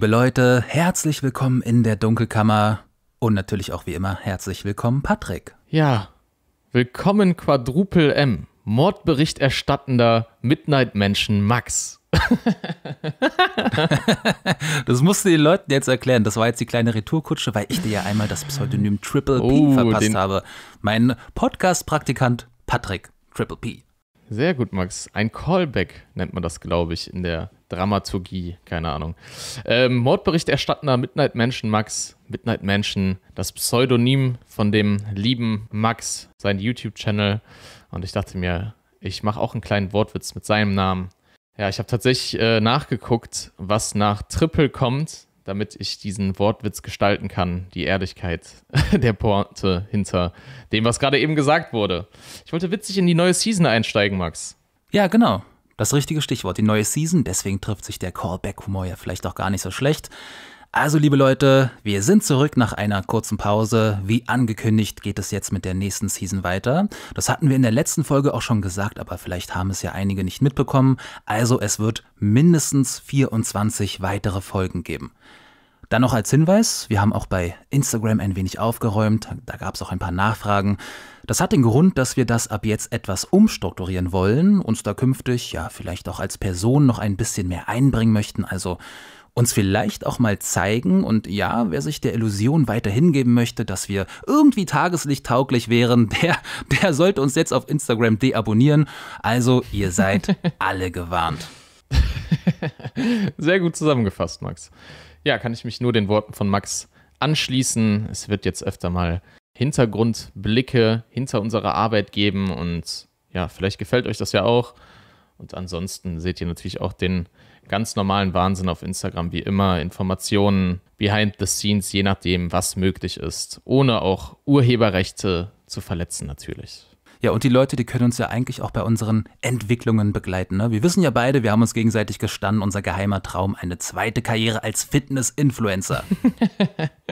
Liebe Leute, herzlich willkommen in der Dunkelkammer und natürlich auch wie immer herzlich willkommen Patrick. Ja, willkommen Quadrupel M, Mordberichterstattender Midnight Menschen Max. das musst du den Leuten jetzt erklären. Das war jetzt die kleine Retourkutsche, weil ich dir ja einmal das Pseudonym Triple P oh, verpasst habe. Mein Podcast-Praktikant Patrick Triple P. Sehr gut, Max. Ein Callback nennt man das, glaube ich, in der Dramaturgie. Keine Ahnung. Ähm, Mordberichterstattender Midnight Mansion, Max. Midnight Mansion, das Pseudonym von dem lieben Max, sein YouTube-Channel. Und ich dachte mir, ich mache auch einen kleinen Wortwitz mit seinem Namen. Ja, ich habe tatsächlich äh, nachgeguckt, was nach Triple kommt damit ich diesen Wortwitz gestalten kann, die Ehrlichkeit der Pointe hinter dem, was gerade eben gesagt wurde. Ich wollte witzig in die neue Season einsteigen, Max. Ja, genau. Das richtige Stichwort, die neue Season. Deswegen trifft sich der Callback-Humor ja vielleicht auch gar nicht so schlecht. Also liebe Leute, wir sind zurück nach einer kurzen Pause. Wie angekündigt geht es jetzt mit der nächsten Season weiter. Das hatten wir in der letzten Folge auch schon gesagt, aber vielleicht haben es ja einige nicht mitbekommen. Also es wird mindestens 24 weitere Folgen geben. Dann noch als Hinweis, wir haben auch bei Instagram ein wenig aufgeräumt, da gab es auch ein paar Nachfragen. Das hat den Grund, dass wir das ab jetzt etwas umstrukturieren wollen, uns da künftig ja vielleicht auch als Person noch ein bisschen mehr einbringen möchten. Also uns vielleicht auch mal zeigen und ja, wer sich der Illusion weiter hingeben möchte, dass wir irgendwie tageslichttauglich wären, der, der sollte uns jetzt auf Instagram deabonnieren. Also, ihr seid alle gewarnt. Sehr gut zusammengefasst, Max. Ja, kann ich mich nur den Worten von Max anschließen. Es wird jetzt öfter mal Hintergrundblicke hinter unserer Arbeit geben und ja, vielleicht gefällt euch das ja auch. Und ansonsten seht ihr natürlich auch den ganz normalen Wahnsinn auf Instagram, wie immer. Informationen, behind the scenes, je nachdem, was möglich ist. Ohne auch Urheberrechte zu verletzen, natürlich. Ja, und die Leute, die können uns ja eigentlich auch bei unseren Entwicklungen begleiten. Ne? Wir wissen ja beide, wir haben uns gegenseitig gestanden, unser geheimer Traum, eine zweite Karriere als Fitness-Influencer.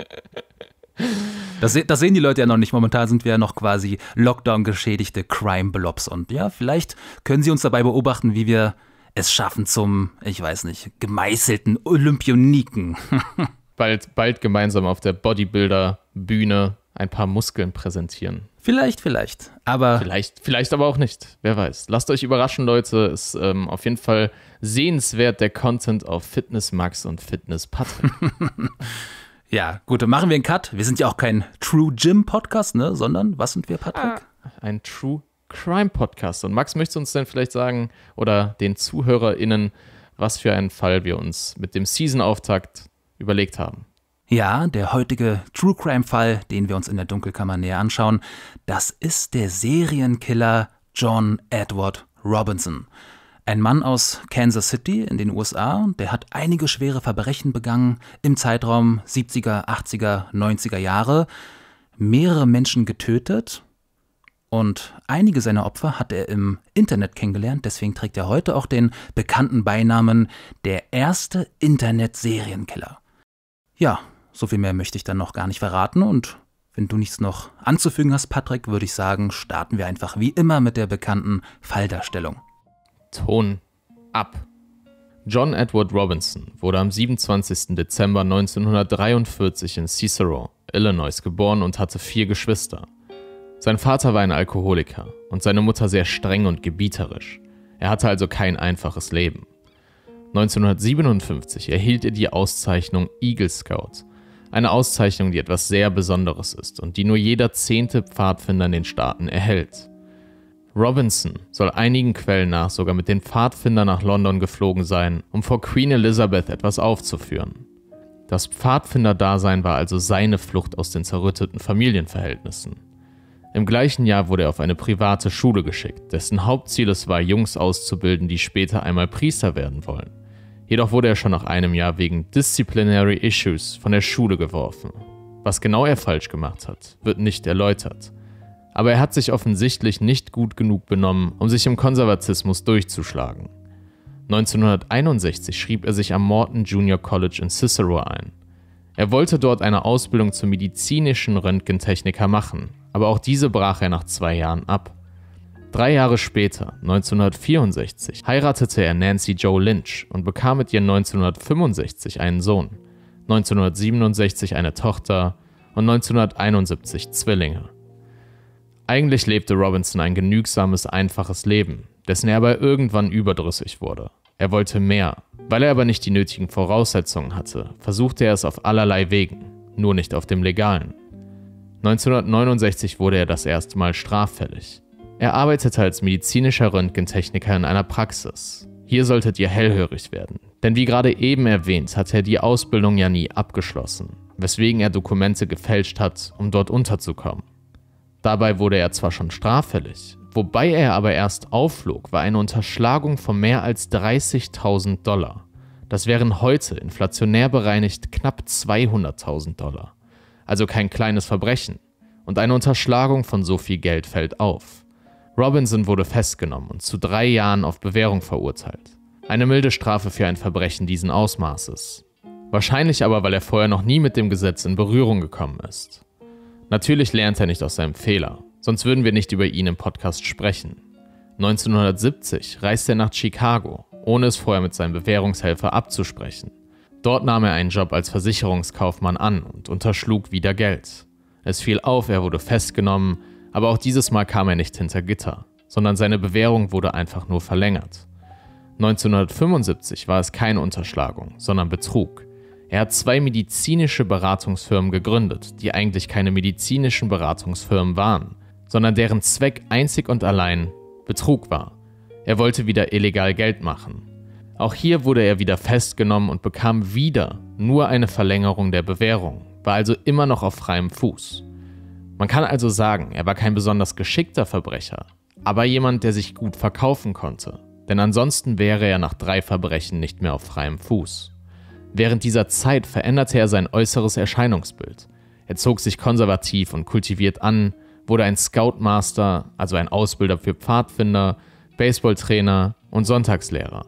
das, das, sehen die Leute ja noch nicht. Momentan sind wir ja noch quasi Lockdown-geschädigte Crime-Blobs. Und ja, vielleicht können sie uns dabei beobachten, wie wir es schaffen zum, ich weiß nicht, gemeißelten Olympioniken. bald, bald gemeinsam auf der Bodybuilder-Bühne ein paar Muskeln präsentieren. Vielleicht, vielleicht. Aber. Vielleicht, vielleicht aber auch nicht. Wer weiß. Lasst euch überraschen, Leute. Ist ähm, auf jeden Fall sehenswert der Content auf Fitness Max und Fitness Patrick. ja, gut, dann machen wir einen Cut. Wir sind ja auch kein True Gym Podcast, ne? Sondern was sind wir, Patrick? Ah, ein True Crime Podcast. Und Max, möchtest du uns denn vielleicht sagen oder den ZuhörerInnen, was für einen Fall wir uns mit dem Season-Auftakt überlegt haben? Ja, der heutige True Crime-Fall, den wir uns in der Dunkelkammer näher anschauen, das ist der Serienkiller John Edward Robinson. Ein Mann aus Kansas City in den USA, der hat einige schwere Verbrechen begangen im Zeitraum 70er, 80er, 90er Jahre, mehrere Menschen getötet, und einige seiner Opfer hat er im Internet kennengelernt, deswegen trägt er heute auch den bekannten Beinamen der erste Internet-Serienkiller. Ja, so viel mehr möchte ich dann noch gar nicht verraten und wenn du nichts noch anzufügen hast, Patrick, würde ich sagen, starten wir einfach wie immer mit der bekannten Falldarstellung. Ton ab. John Edward Robinson wurde am 27. Dezember 1943 in Cicero, Illinois, geboren und hatte vier Geschwister. Sein Vater war ein Alkoholiker und seine Mutter sehr streng und gebieterisch. Er hatte also kein einfaches Leben. 1957 erhielt er die Auszeichnung Eagle Scout, eine Auszeichnung, die etwas sehr Besonderes ist und die nur jeder zehnte Pfadfinder in den Staaten erhält. Robinson soll einigen Quellen nach sogar mit den Pfadfindern nach London geflogen sein, um vor Queen Elizabeth etwas aufzuführen. Das Pfadfinderdasein war also seine Flucht aus den zerrütteten Familienverhältnissen. Im gleichen Jahr wurde er auf eine private Schule geschickt, dessen Hauptziel es war, Jungs auszubilden, die später einmal Priester werden wollen. Jedoch wurde er schon nach einem Jahr wegen Disciplinary Issues von der Schule geworfen. Was genau er falsch gemacht hat, wird nicht erläutert. Aber er hat sich offensichtlich nicht gut genug benommen, um sich im Konservatismus durchzuschlagen. 1961 schrieb er sich am Morton Junior College in Cicero ein. Er wollte dort eine Ausbildung zum medizinischen Röntgentechniker machen, aber auch diese brach er nach zwei Jahren ab. Drei Jahre später, 1964, heiratete er Nancy Jo Lynch und bekam mit ihr 1965 einen Sohn, 1967 eine Tochter und 1971 Zwillinge. Eigentlich lebte Robinson ein genügsames, einfaches Leben, dessen er aber irgendwann überdrüssig wurde. Er wollte mehr. Weil er aber nicht die nötigen Voraussetzungen hatte, versuchte er es auf allerlei Wegen, nur nicht auf dem legalen. 1969 wurde er das erste Mal straffällig. Er arbeitete als medizinischer Röntgentechniker in einer Praxis. Hier solltet ihr hellhörig werden, denn wie gerade eben erwähnt, hat er die Ausbildung ja nie abgeschlossen, weswegen er Dokumente gefälscht hat, um dort unterzukommen. Dabei wurde er zwar schon straffällig, wobei er aber erst aufflog, war eine Unterschlagung von mehr als 30.000 Dollar. Das wären heute inflationär bereinigt knapp 200.000 Dollar also kein kleines Verbrechen, und eine Unterschlagung von so viel Geld fällt auf. Robinson wurde festgenommen und zu drei Jahren auf Bewährung verurteilt. Eine milde Strafe für ein Verbrechen diesen Ausmaßes. Wahrscheinlich aber, weil er vorher noch nie mit dem Gesetz in Berührung gekommen ist. Natürlich lernt er nicht aus seinem Fehler, sonst würden wir nicht über ihn im Podcast sprechen. 1970 reist er nach Chicago, ohne es vorher mit seinem Bewährungshelfer abzusprechen. Dort nahm er einen Job als Versicherungskaufmann an und unterschlug wieder Geld. Es fiel auf, er wurde festgenommen, aber auch dieses Mal kam er nicht hinter Gitter, sondern seine Bewährung wurde einfach nur verlängert. 1975 war es keine Unterschlagung, sondern Betrug. Er hat zwei medizinische Beratungsfirmen gegründet, die eigentlich keine medizinischen Beratungsfirmen waren, sondern deren Zweck einzig und allein Betrug war. Er wollte wieder illegal Geld machen. Auch hier wurde er wieder festgenommen und bekam wieder nur eine Verlängerung der Bewährung, war also immer noch auf freiem Fuß. Man kann also sagen, er war kein besonders geschickter Verbrecher, aber jemand, der sich gut verkaufen konnte, denn ansonsten wäre er nach drei Verbrechen nicht mehr auf freiem Fuß. Während dieser Zeit veränderte er sein äußeres Erscheinungsbild. Er zog sich konservativ und kultiviert an, wurde ein Scoutmaster, also ein Ausbilder für Pfadfinder, Baseballtrainer und Sonntagslehrer.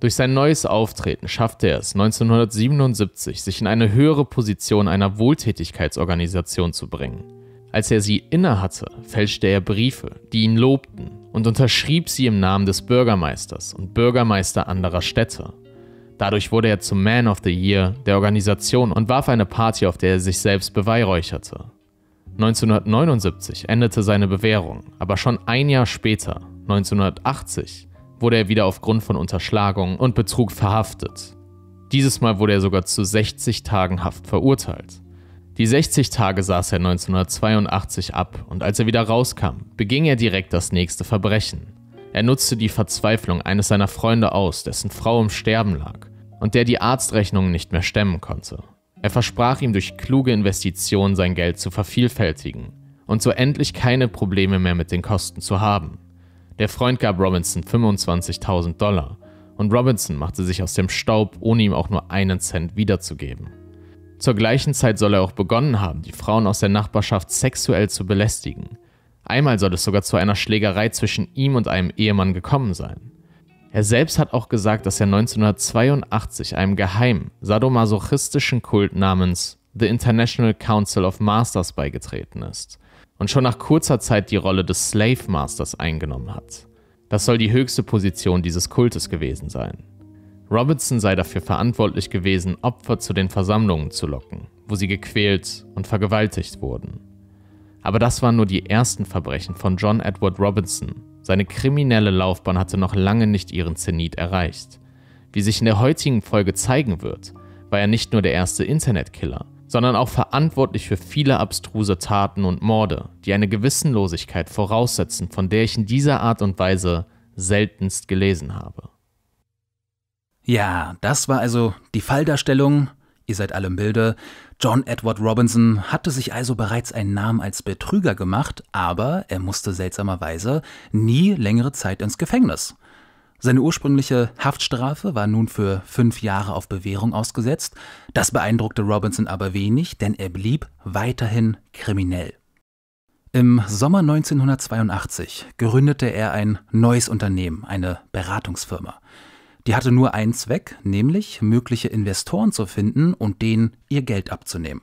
Durch sein neues Auftreten schaffte er es 1977, sich in eine höhere Position einer Wohltätigkeitsorganisation zu bringen. Als er sie innehatte, fälschte er Briefe, die ihn lobten, und unterschrieb sie im Namen des Bürgermeisters und Bürgermeister anderer Städte. Dadurch wurde er zum Man of the Year der Organisation und warf eine Party, auf der er sich selbst beweihräucherte. 1979 endete seine Bewährung, aber schon ein Jahr später, 1980, wurde er wieder aufgrund von Unterschlagung und Betrug verhaftet. Dieses Mal wurde er sogar zu 60 Tagen Haft verurteilt. Die 60 Tage saß er 1982 ab und als er wieder rauskam, beging er direkt das nächste Verbrechen. Er nutzte die Verzweiflung eines seiner Freunde aus, dessen Frau im Sterben lag und der die Arztrechnungen nicht mehr stemmen konnte. Er versprach ihm durch kluge Investitionen sein Geld zu vervielfältigen und so endlich keine Probleme mehr mit den Kosten zu haben. Der Freund gab Robinson 25.000 Dollar und Robinson machte sich aus dem Staub, ohne ihm auch nur einen Cent wiederzugeben. Zur gleichen Zeit soll er auch begonnen haben, die Frauen aus der Nachbarschaft sexuell zu belästigen. Einmal soll es sogar zu einer Schlägerei zwischen ihm und einem Ehemann gekommen sein. Er selbst hat auch gesagt, dass er 1982 einem geheimen, sadomasochistischen Kult namens The International Council of Masters beigetreten ist – und schon nach kurzer Zeit die Rolle des Slave Masters eingenommen hat. Das soll die höchste Position dieses Kultes gewesen sein. Robertson sei dafür verantwortlich gewesen, Opfer zu den Versammlungen zu locken, wo sie gequält und vergewaltigt wurden. Aber das waren nur die ersten Verbrechen von John Edward Robinson. Seine kriminelle Laufbahn hatte noch lange nicht ihren Zenit erreicht. Wie sich in der heutigen Folge zeigen wird, war er nicht nur der erste Internetkiller, sondern auch verantwortlich für viele abstruse Taten und Morde, die eine Gewissenlosigkeit voraussetzen, von der ich in dieser Art und Weise seltenst gelesen habe. Ja, das war also die Falldarstellung. Ihr seid alle im Bilde. John Edward Robinson hatte sich also bereits einen Namen als Betrüger gemacht, aber er musste seltsamerweise nie längere Zeit ins Gefängnis. Seine ursprüngliche Haftstrafe war nun für fünf Jahre auf Bewährung ausgesetzt. Das beeindruckte Robinson aber wenig, denn er blieb weiterhin kriminell. Im Sommer 1982 gründete er ein neues Unternehmen, eine Beratungsfirma. Die hatte nur einen Zweck, nämlich mögliche Investoren zu finden und denen ihr Geld abzunehmen.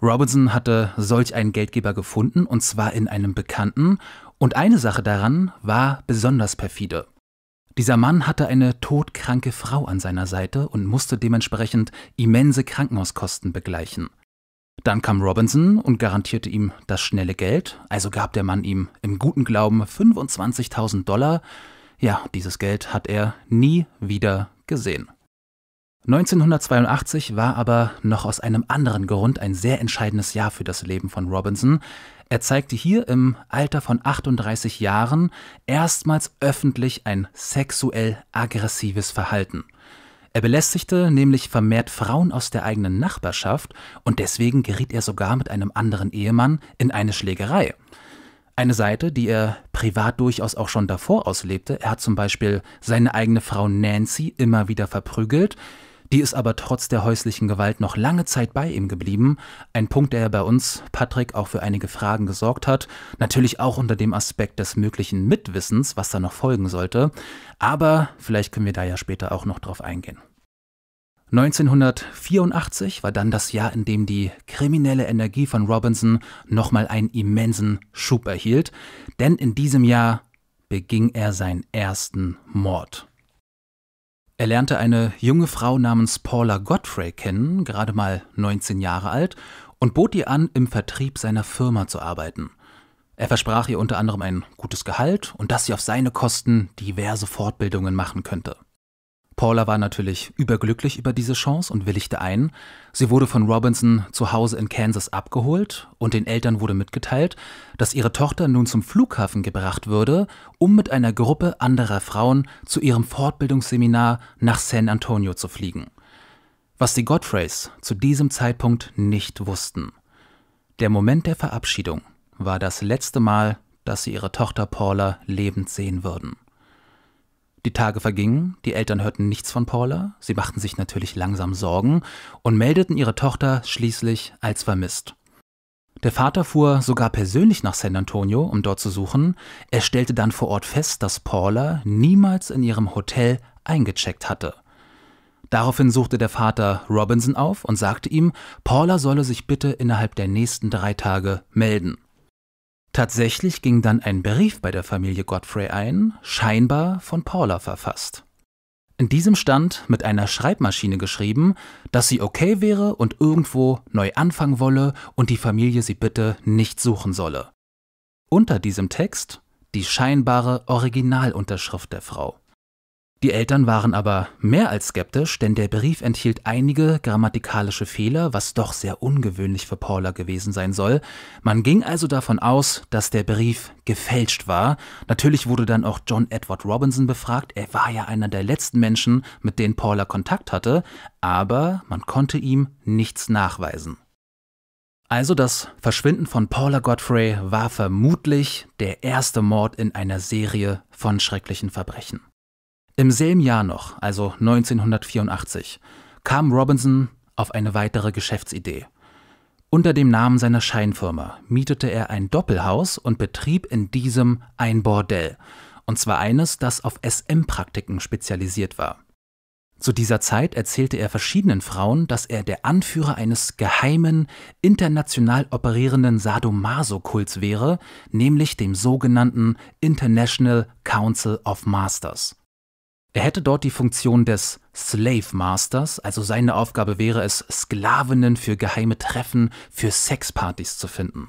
Robinson hatte solch einen Geldgeber gefunden, und zwar in einem Bekannten, und eine Sache daran war besonders perfide. Dieser Mann hatte eine todkranke Frau an seiner Seite und musste dementsprechend immense Krankenhauskosten begleichen. Dann kam Robinson und garantierte ihm das schnelle Geld, also gab der Mann ihm im guten Glauben 25.000 Dollar. Ja, dieses Geld hat er nie wieder gesehen. 1982 war aber noch aus einem anderen Grund ein sehr entscheidendes Jahr für das Leben von Robinson. Er zeigte hier im Alter von 38 Jahren erstmals öffentlich ein sexuell aggressives Verhalten. Er belästigte nämlich vermehrt Frauen aus der eigenen Nachbarschaft und deswegen geriet er sogar mit einem anderen Ehemann in eine Schlägerei. Eine Seite, die er privat durchaus auch schon davor auslebte. Er hat zum Beispiel seine eigene Frau Nancy immer wieder verprügelt die ist aber trotz der häuslichen Gewalt noch lange Zeit bei ihm geblieben. Ein Punkt, der bei uns, Patrick, auch für einige Fragen gesorgt hat. Natürlich auch unter dem Aspekt des möglichen Mitwissens, was da noch folgen sollte. Aber vielleicht können wir da ja später auch noch drauf eingehen. 1984 war dann das Jahr, in dem die kriminelle Energie von Robinson nochmal einen immensen Schub erhielt, denn in diesem Jahr beging er seinen ersten Mord. Er lernte eine junge Frau namens Paula Godfrey kennen, gerade mal 19 Jahre alt, und bot ihr an, im Vertrieb seiner Firma zu arbeiten. Er versprach ihr unter anderem ein gutes Gehalt und dass sie auf seine Kosten diverse Fortbildungen machen könnte. Paula war natürlich überglücklich über diese Chance und willigte ein. Sie wurde von Robinson zu Hause in Kansas abgeholt und den Eltern wurde mitgeteilt, dass ihre Tochter nun zum Flughafen gebracht würde, um mit einer Gruppe anderer Frauen zu ihrem Fortbildungsseminar nach San Antonio zu fliegen. Was die Godfreys zu diesem Zeitpunkt nicht wussten. Der Moment der Verabschiedung war das letzte Mal, dass sie ihre Tochter Paula lebend sehen würden. Die Tage vergingen, die Eltern hörten nichts von Paula, sie machten sich natürlich langsam Sorgen und meldeten ihre Tochter schließlich als vermisst. Der Vater fuhr sogar persönlich nach San Antonio, um dort zu suchen. Er stellte dann vor Ort fest, dass Paula niemals in ihrem Hotel eingecheckt hatte. Daraufhin suchte der Vater Robinson auf und sagte ihm, Paula solle sich bitte innerhalb der nächsten drei Tage melden. Tatsächlich ging dann ein Brief bei der Familie Godfrey ein, scheinbar von Paula verfasst. In diesem stand, mit einer Schreibmaschine geschrieben, dass sie okay wäre und irgendwo neu anfangen wolle und die Familie sie bitte nicht suchen solle. Unter diesem Text die scheinbare Originalunterschrift der Frau. Die Eltern waren aber mehr als skeptisch, denn der Brief enthielt einige grammatikalische Fehler, was doch sehr ungewöhnlich für Paula gewesen sein soll. Man ging also davon aus, dass der Brief gefälscht war. Natürlich wurde dann auch John Edward Robinson befragt. Er war ja einer der letzten Menschen, mit denen Paula Kontakt hatte, aber man konnte ihm nichts nachweisen. Also das Verschwinden von Paula Godfrey war vermutlich der erste Mord in einer Serie von schrecklichen Verbrechen. Im selben Jahr noch, also 1984, kam Robinson auf eine weitere Geschäftsidee. Unter dem Namen seiner Scheinfirma mietete er ein Doppelhaus und betrieb in diesem ein Bordell, und zwar eines, das auf SM-Praktiken spezialisiert war. Zu dieser Zeit erzählte er verschiedenen Frauen, dass er der Anführer eines geheimen, international operierenden Sadomaso-Kults wäre, nämlich dem sogenannten International Council of Masters. Er hätte dort die Funktion des Slave Masters, also seine Aufgabe wäre es, Sklavinnen für geheime Treffen, für Sexpartys zu finden.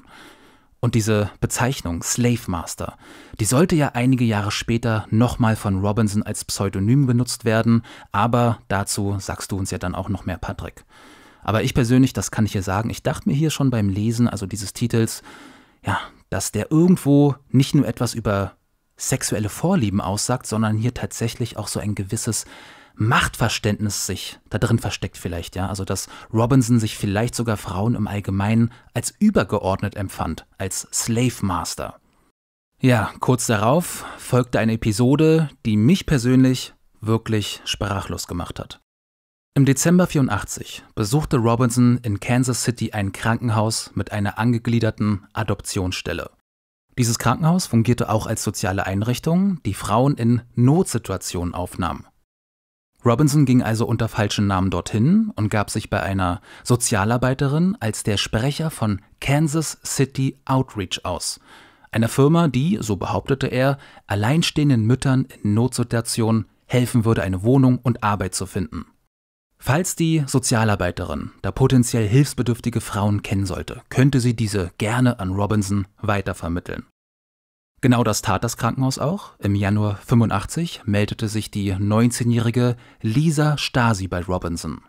Und diese Bezeichnung Slave Master, die sollte ja einige Jahre später nochmal von Robinson als Pseudonym benutzt werden, aber dazu sagst du uns ja dann auch noch mehr, Patrick. Aber ich persönlich, das kann ich hier sagen, ich dachte mir hier schon beim Lesen, also dieses Titels, ja, dass der irgendwo nicht nur etwas über sexuelle Vorlieben aussagt, sondern hier tatsächlich auch so ein gewisses Machtverständnis sich da drin versteckt vielleicht, ja. Also dass Robinson sich vielleicht sogar Frauen im Allgemeinen als übergeordnet empfand, als Slave Master. Ja, kurz darauf folgte eine Episode, die mich persönlich wirklich sprachlos gemacht hat. Im Dezember 84 besuchte Robinson in Kansas City ein Krankenhaus mit einer angegliederten Adoptionsstelle. Dieses Krankenhaus fungierte auch als soziale Einrichtung, die Frauen in Notsituationen aufnahm. Robinson ging also unter falschen Namen dorthin und gab sich bei einer Sozialarbeiterin als der Sprecher von Kansas City Outreach aus, einer Firma, die, so behauptete er, alleinstehenden Müttern in Notsituationen helfen würde, eine Wohnung und Arbeit zu finden. Falls die Sozialarbeiterin da potenziell hilfsbedürftige Frauen kennen sollte, könnte sie diese gerne an Robinson weitervermitteln. Genau das tat das Krankenhaus auch. Im Januar 85 meldete sich die 19-jährige Lisa Stasi bei Robinson.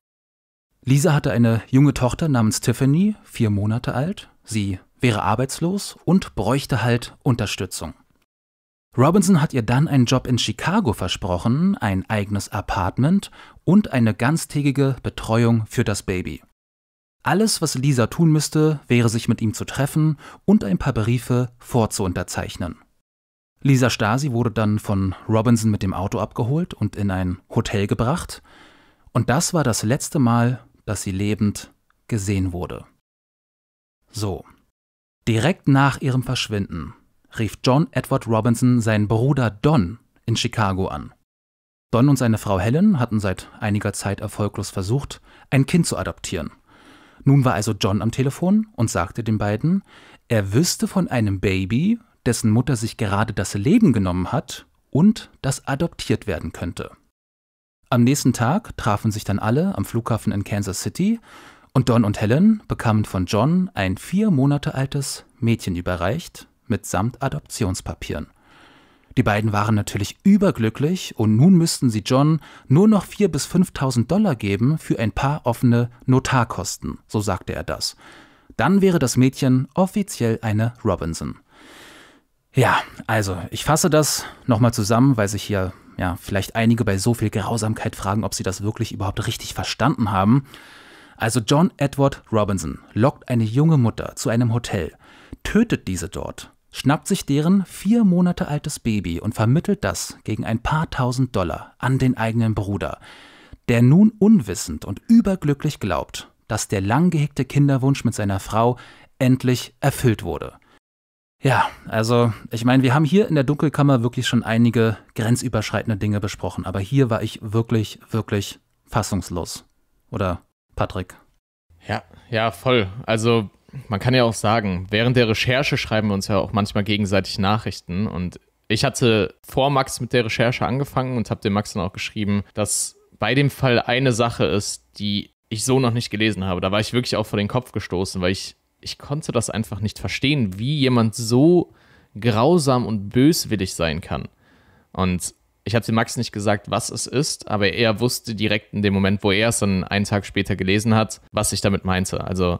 Lisa hatte eine junge Tochter namens Tiffany, vier Monate alt. Sie wäre arbeitslos und bräuchte halt Unterstützung. Robinson hat ihr dann einen Job in Chicago versprochen, ein eigenes Apartment und eine ganztägige Betreuung für das Baby. Alles, was Lisa tun müsste, wäre sich mit ihm zu treffen und ein paar Briefe vorzuunterzeichnen. Lisa Stasi wurde dann von Robinson mit dem Auto abgeholt und in ein Hotel gebracht, und das war das letzte Mal, dass sie lebend gesehen wurde. So, direkt nach ihrem Verschwinden rief John Edward Robinson seinen Bruder Don in Chicago an. Don und seine Frau Helen hatten seit einiger Zeit erfolglos versucht, ein Kind zu adoptieren. Nun war also John am Telefon und sagte den beiden, er wüsste von einem Baby, dessen Mutter sich gerade das Leben genommen hat und das adoptiert werden könnte. Am nächsten Tag trafen sich dann alle am Flughafen in Kansas City und Don und Helen bekamen von John ein vier Monate altes Mädchen überreicht, mitsamt Adoptionspapieren. Die beiden waren natürlich überglücklich und nun müssten sie John nur noch 4.000 bis 5.000 Dollar geben für ein paar offene Notarkosten, so sagte er das. Dann wäre das Mädchen offiziell eine Robinson. Ja, also ich fasse das nochmal zusammen, weil sich hier ja vielleicht einige bei so viel Grausamkeit fragen, ob sie das wirklich überhaupt richtig verstanden haben. Also John Edward Robinson lockt eine junge Mutter zu einem Hotel, tötet diese dort schnappt sich deren vier Monate altes Baby und vermittelt das gegen ein paar tausend Dollar an den eigenen Bruder, der nun unwissend und überglücklich glaubt, dass der lang gehegte Kinderwunsch mit seiner Frau endlich erfüllt wurde. Ja, also ich meine, wir haben hier in der Dunkelkammer wirklich schon einige grenzüberschreitende Dinge besprochen, aber hier war ich wirklich, wirklich fassungslos. Oder, Patrick? Ja, ja, voll. Also man kann ja auch sagen, während der Recherche schreiben wir uns ja auch manchmal gegenseitig Nachrichten. Und ich hatte vor Max mit der Recherche angefangen und habe dem Max dann auch geschrieben, dass bei dem Fall eine Sache ist, die ich so noch nicht gelesen habe. Da war ich wirklich auch vor den Kopf gestoßen, weil ich, ich konnte das einfach nicht verstehen, wie jemand so grausam und böswillig sein kann. Und ich habe dem Max nicht gesagt, was es ist, aber er wusste direkt in dem Moment, wo er es dann einen Tag später gelesen hat, was ich damit meinte. Also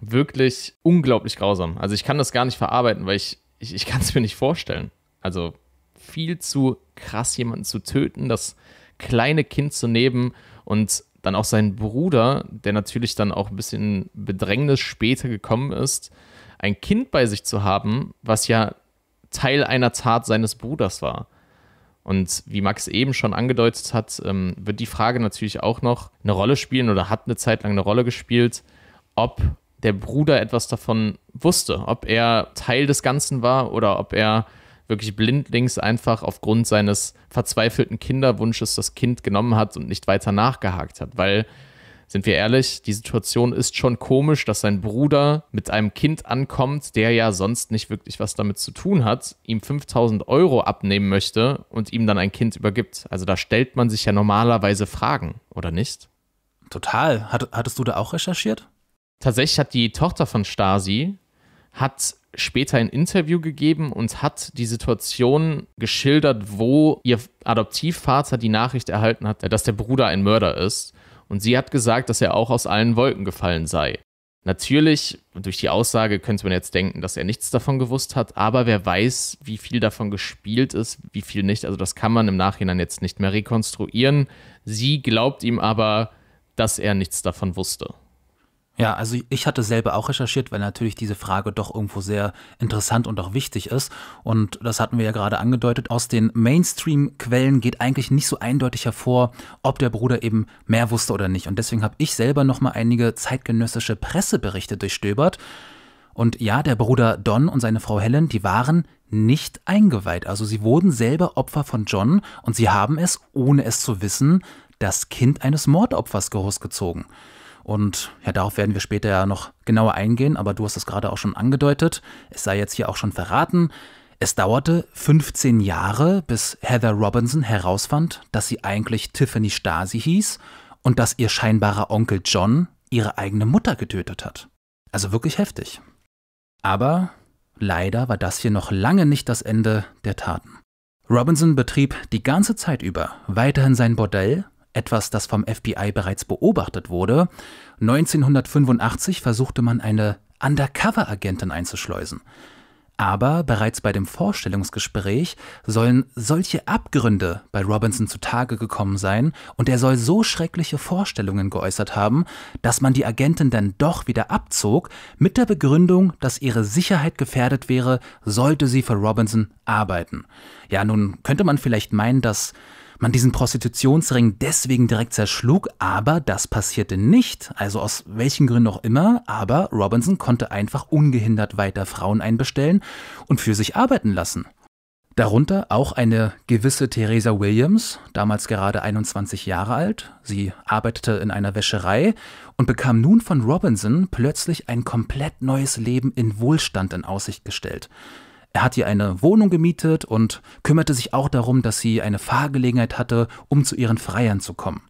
wirklich unglaublich grausam. Also ich kann das gar nicht verarbeiten, weil ich, ich, ich kann es mir nicht vorstellen. Also viel zu krass, jemanden zu töten, das kleine Kind zu nehmen und dann auch seinen Bruder, der natürlich dann auch ein bisschen Bedrängnis später gekommen ist, ein Kind bei sich zu haben, was ja Teil einer Tat seines Bruders war. Und wie Max eben schon angedeutet hat, ähm, wird die Frage natürlich auch noch eine Rolle spielen oder hat eine Zeit lang eine Rolle gespielt, ob der Bruder etwas davon wusste, ob er Teil des Ganzen war oder ob er wirklich blindlings einfach aufgrund seines verzweifelten Kinderwunsches das Kind genommen hat und nicht weiter nachgehakt hat, weil sind wir ehrlich, die Situation ist schon komisch, dass sein Bruder mit einem Kind ankommt, der ja sonst nicht wirklich was damit zu tun hat, ihm 5000 Euro abnehmen möchte und ihm dann ein Kind übergibt. Also da stellt man sich ja normalerweise Fragen, oder nicht? Total. Hattest du da auch recherchiert? tatsächlich hat die Tochter von Stasi hat später ein Interview gegeben und hat die Situation geschildert, wo ihr Adoptivvater die Nachricht erhalten hat, dass der Bruder ein Mörder ist. Und sie hat gesagt, dass er auch aus allen Wolken gefallen sei. Natürlich, durch die Aussage könnte man jetzt denken, dass er nichts davon gewusst hat, aber wer weiß, wie viel davon gespielt ist, wie viel nicht. Also das kann man im Nachhinein jetzt nicht mehr rekonstruieren. Sie glaubt ihm aber, dass er nichts davon wusste. Ja, also ich hatte selber auch recherchiert, weil natürlich diese Frage doch irgendwo sehr interessant und auch wichtig ist. Und das hatten wir ja gerade angedeutet. Aus den Mainstream-Quellen geht eigentlich nicht so eindeutig hervor, ob der Bruder eben mehr wusste oder nicht. Und deswegen habe ich selber nochmal einige zeitgenössische Presseberichte durchstöbert. Und ja, der Bruder Don und seine Frau Helen, die waren nicht eingeweiht. Also sie wurden selber Opfer von John und sie haben es, ohne es zu wissen, das Kind eines Mordopfers gezogen. Und ja, darauf werden wir später ja noch genauer eingehen, aber du hast es gerade auch schon angedeutet. Es sei jetzt hier auch schon verraten. Es dauerte 15 Jahre, bis Heather Robinson herausfand, dass sie eigentlich Tiffany Stasi hieß und dass ihr scheinbarer Onkel John ihre eigene Mutter getötet hat. Also wirklich heftig. Aber leider war das hier noch lange nicht das Ende der Taten. Robinson betrieb die ganze Zeit über weiterhin sein Bordell etwas, das vom FBI bereits beobachtet wurde. 1985 versuchte man eine Undercover-Agentin einzuschleusen. Aber bereits bei dem Vorstellungsgespräch sollen solche Abgründe bei Robinson zutage gekommen sein und er soll so schreckliche Vorstellungen geäußert haben, dass man die Agentin dann doch wieder abzog, mit der Begründung, dass ihre Sicherheit gefährdet wäre, sollte sie für Robinson arbeiten. Ja, nun könnte man vielleicht meinen, dass man diesen Prostitutionsring deswegen direkt zerschlug, aber das passierte nicht, also aus welchen Gründen auch immer, aber Robinson konnte einfach ungehindert weiter Frauen einbestellen und für sich arbeiten lassen. Darunter auch eine gewisse Theresa Williams, damals gerade 21 Jahre alt. Sie arbeitete in einer Wäscherei und bekam nun von Robinson plötzlich ein komplett neues Leben in Wohlstand in Aussicht gestellt. Er hat ihr eine Wohnung gemietet und kümmerte sich auch darum, dass sie eine Fahrgelegenheit hatte, um zu ihren Freiern zu kommen.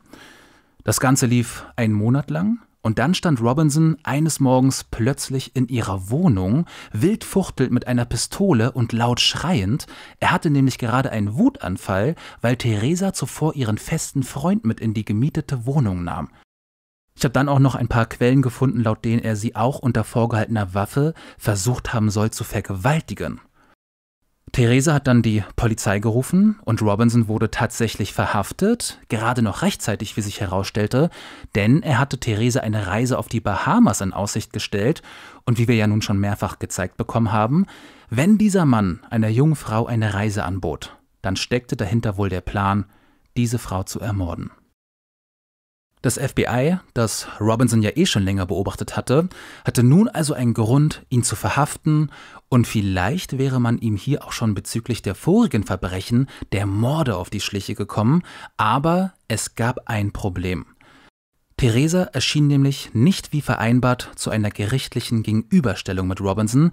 Das Ganze lief einen Monat lang und dann stand Robinson eines Morgens plötzlich in ihrer Wohnung, wild fuchtelt mit einer Pistole und laut schreiend. Er hatte nämlich gerade einen Wutanfall, weil Theresa zuvor ihren festen Freund mit in die gemietete Wohnung nahm. Ich habe dann auch noch ein paar Quellen gefunden, laut denen er sie auch unter vorgehaltener Waffe versucht haben soll zu vergewaltigen. Therese hat dann die Polizei gerufen und Robinson wurde tatsächlich verhaftet, gerade noch rechtzeitig, wie sich herausstellte, denn er hatte Therese eine Reise auf die Bahamas in Aussicht gestellt und wie wir ja nun schon mehrfach gezeigt bekommen haben, wenn dieser Mann einer jungen Frau eine Reise anbot, dann steckte dahinter wohl der Plan, diese Frau zu ermorden. Das FBI, das Robinson ja eh schon länger beobachtet hatte, hatte nun also einen Grund, ihn zu verhaften und vielleicht wäre man ihm hier auch schon bezüglich der vorigen Verbrechen, der Morde, auf die Schliche gekommen, aber es gab ein Problem. Theresa erschien nämlich nicht wie vereinbart zu einer gerichtlichen Gegenüberstellung mit Robinson.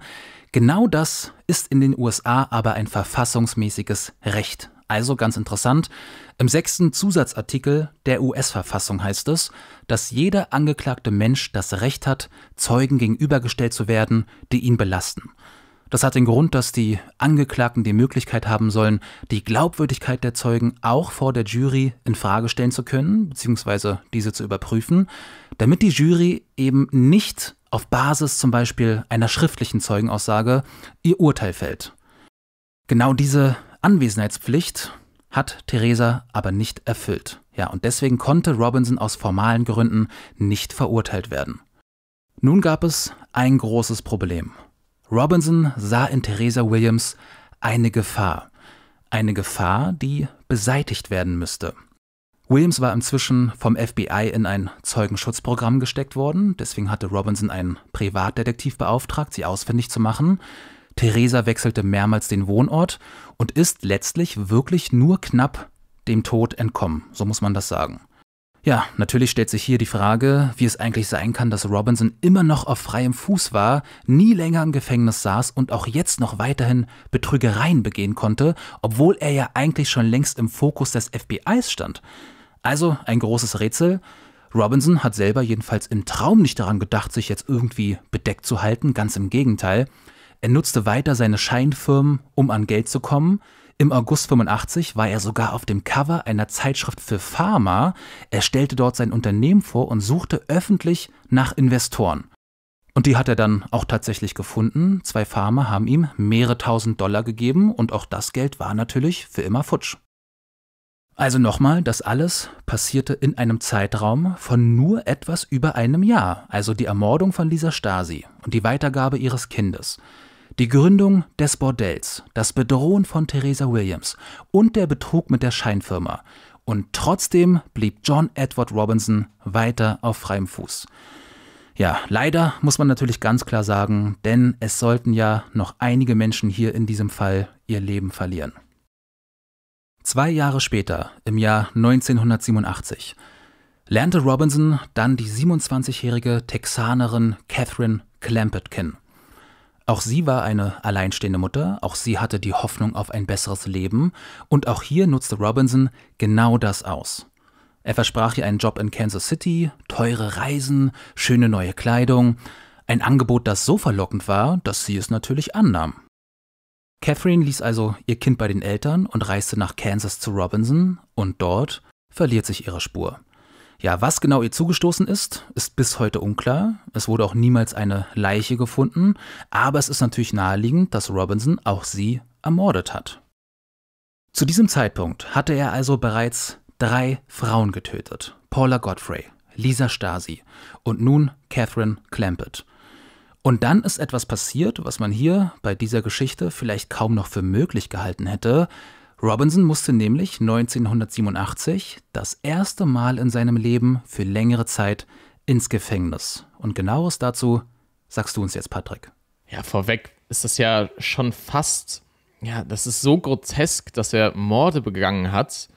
Genau das ist in den USA aber ein verfassungsmäßiges Recht. Also ganz interessant, im sechsten Zusatzartikel der US-Verfassung heißt es, dass jeder angeklagte Mensch das Recht hat, Zeugen gegenübergestellt zu werden, die ihn belasten. Das hat den Grund, dass die Angeklagten die Möglichkeit haben sollen, die Glaubwürdigkeit der Zeugen auch vor der Jury in Frage stellen zu können, beziehungsweise diese zu überprüfen, damit die Jury eben nicht auf Basis zum Beispiel einer schriftlichen Zeugenaussage ihr Urteil fällt. Genau diese Anwesenheitspflicht hat Theresa aber nicht erfüllt. Ja, und deswegen konnte Robinson aus formalen Gründen nicht verurteilt werden. Nun gab es ein großes Problem. Robinson sah in Theresa Williams eine Gefahr, eine Gefahr, die beseitigt werden müsste. Williams war inzwischen vom FBI in ein Zeugenschutzprogramm gesteckt worden, deswegen hatte Robinson einen Privatdetektiv beauftragt, sie ausfindig zu machen. Theresa wechselte mehrmals den Wohnort und ist letztlich wirklich nur knapp dem Tod entkommen, so muss man das sagen. Ja, natürlich stellt sich hier die Frage, wie es eigentlich sein kann, dass Robinson immer noch auf freiem Fuß war, nie länger im Gefängnis saß und auch jetzt noch weiterhin Betrügereien begehen konnte, obwohl er ja eigentlich schon längst im Fokus des FBIs stand. Also ein großes Rätsel. Robinson hat selber jedenfalls im Traum nicht daran gedacht, sich jetzt irgendwie bedeckt zu halten, ganz im Gegenteil. Er nutzte weiter seine Scheinfirmen, um an Geld zu kommen, im August 85 war er sogar auf dem Cover einer Zeitschrift für Pharma. Er stellte dort sein Unternehmen vor und suchte öffentlich nach Investoren. Und die hat er dann auch tatsächlich gefunden. Zwei Pharma haben ihm mehrere tausend Dollar gegeben und auch das Geld war natürlich für immer futsch. Also nochmal, das alles passierte in einem Zeitraum von nur etwas über einem Jahr, also die Ermordung von Lisa Stasi und die Weitergabe ihres Kindes. Die Gründung des Bordells, das Bedrohen von Theresa Williams und der Betrug mit der Scheinfirma. Und trotzdem blieb John Edward Robinson weiter auf freiem Fuß. Ja, leider muss man natürlich ganz klar sagen, denn es sollten ja noch einige Menschen hier in diesem Fall ihr Leben verlieren. Zwei Jahre später, im Jahr 1987, lernte Robinson dann die 27-jährige Texanerin Catherine Clampett kennen. Auch sie war eine alleinstehende Mutter, auch sie hatte die Hoffnung auf ein besseres Leben und auch hier nutzte Robinson genau das aus. Er versprach ihr einen Job in Kansas City, teure Reisen, schöne neue Kleidung, ein Angebot, das so verlockend war, dass sie es natürlich annahm. Catherine ließ also ihr Kind bei den Eltern und reiste nach Kansas zu Robinson und dort verliert sich ihre Spur. Ja, was genau ihr zugestoßen ist, ist bis heute unklar. Es wurde auch niemals eine Leiche gefunden, aber es ist natürlich naheliegend, dass Robinson auch sie ermordet hat. Zu diesem Zeitpunkt hatte er also bereits drei Frauen getötet. Paula Godfrey, Lisa Stasi und nun Catherine Clampett. Und dann ist etwas passiert, was man hier bei dieser Geschichte vielleicht kaum noch für möglich gehalten hätte, Robinson musste nämlich 1987 das erste Mal in seinem Leben für längere Zeit ins Gefängnis. Und genaueres dazu sagst du uns jetzt, Patrick. Ja, vorweg ist das ja schon fast, ja, das ist so grotesk, dass er Morde begangen hat